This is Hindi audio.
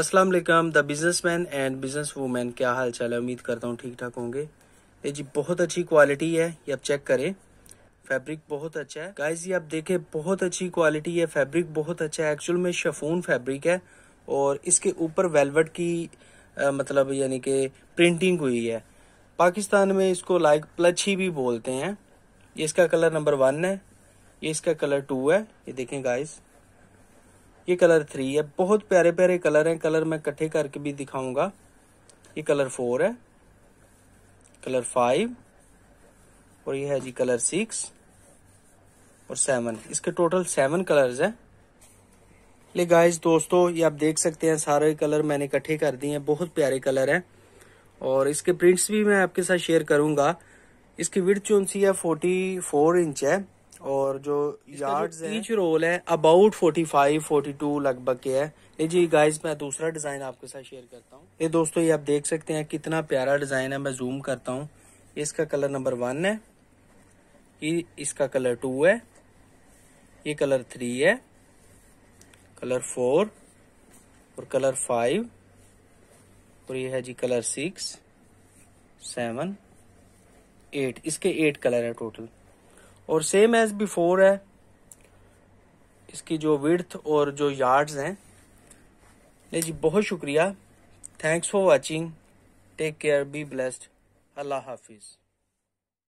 अस्सलाम वालेकुम the businessman and business women क्या हाल चाल है उम्मीद करता हूँ ठीक ठाक होंगे ये जी बहुत अच्छी क्वालिटी है ये आप चेक करें फैब्रिक बहुत अच्छा है गाइस ये आप देखें बहुत अच्छी क्वालिटी है फैब्रिक बहुत अच्छा है एक्चुअल में शफून फैब्रिक है और इसके ऊपर वेलवेट की आ, मतलब यानी कि प्रिंटिंग हुई है पाकिस्तान में इसको लाइक प्लछी भी बोलते हैं ये इसका कलर नंबर वन है ये इसका कलर टू है ये देखें गाइज ये कलर थ्री है बहुत प्यारे प्यारे कलर हैं कलर मैं इकट्ठे करके भी दिखाऊंगा ये कलर फोर है कलर फाइव और ये है जी कलर सिक्स और सेवन इसके टोटल सेवन कलर्स हैं ले गाइस दोस्तों ये आप देख सकते हैं सारे कलर मैंने इकट्ठे कर दिए हैं बहुत प्यारे कलर हैं और इसके प्रिंट्स भी मैं आपके साथ शेयर करूंगा इसकी विड चौंसी है फोर्टी फोर इंच है और जो यार्ड्स है जो रोल है अबाउट 45 42 लगभग के है ये जी गाइस मैं दूसरा डिजाइन आपके साथ शेयर करता हूँ ये दोस्तों ये आप देख सकते हैं कितना प्यारा डिजाइन है मैं जूम करता हूँ इसका कलर नंबर वन है ये इसका कलर टू है ये कलर थ्री है कलर फोर और कलर फाइव और ये है जी कलर सिक्स सेवन एट इसके एट कलर है टोटल और सेम एज बिफोर है इसकी जो विर्थ और जो यार्ड्स हैं ले जी बहुत शुक्रिया thanks for watching take care be blessed अल्लाह हाफिज़